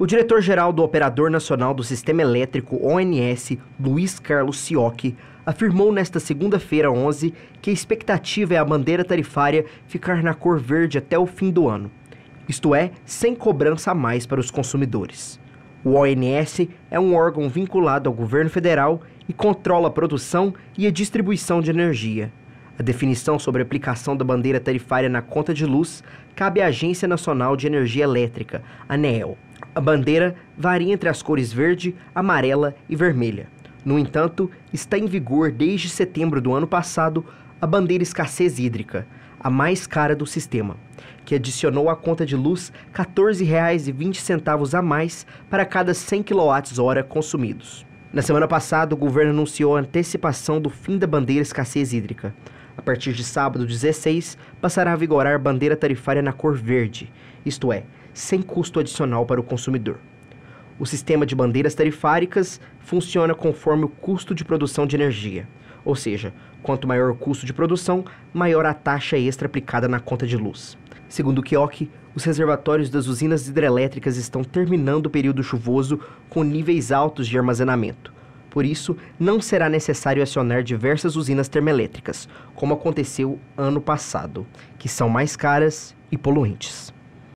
O diretor-geral do Operador Nacional do Sistema Elétrico ONS, Luiz Carlos Siocchi, afirmou nesta segunda-feira, 11, que a expectativa é a bandeira tarifária ficar na cor verde até o fim do ano, isto é, sem cobrança a mais para os consumidores. O ONS é um órgão vinculado ao governo federal e controla a produção e a distribuição de energia. A definição sobre a aplicação da bandeira tarifária na conta de luz cabe à Agência Nacional de Energia Elétrica, ANEEL. A bandeira varia entre as cores verde, amarela e vermelha. No entanto, está em vigor desde setembro do ano passado a bandeira escassez hídrica, a mais cara do sistema, que adicionou à conta de luz R$ 14,20 a mais para cada 100 kWh consumidos. Na semana passada, o governo anunciou a antecipação do fim da bandeira escassez hídrica. A partir de sábado 16, passará a vigorar bandeira tarifária na cor verde, isto é, sem custo adicional para o consumidor. O sistema de bandeiras tarifárias funciona conforme o custo de produção de energia, ou seja, quanto maior o custo de produção, maior a taxa extra aplicada na conta de luz. Segundo o Kiock, os reservatórios das usinas hidrelétricas estão terminando o período chuvoso com níveis altos de armazenamento, por isso, não será necessário acionar diversas usinas termoelétricas, como aconteceu ano passado, que são mais caras e poluentes.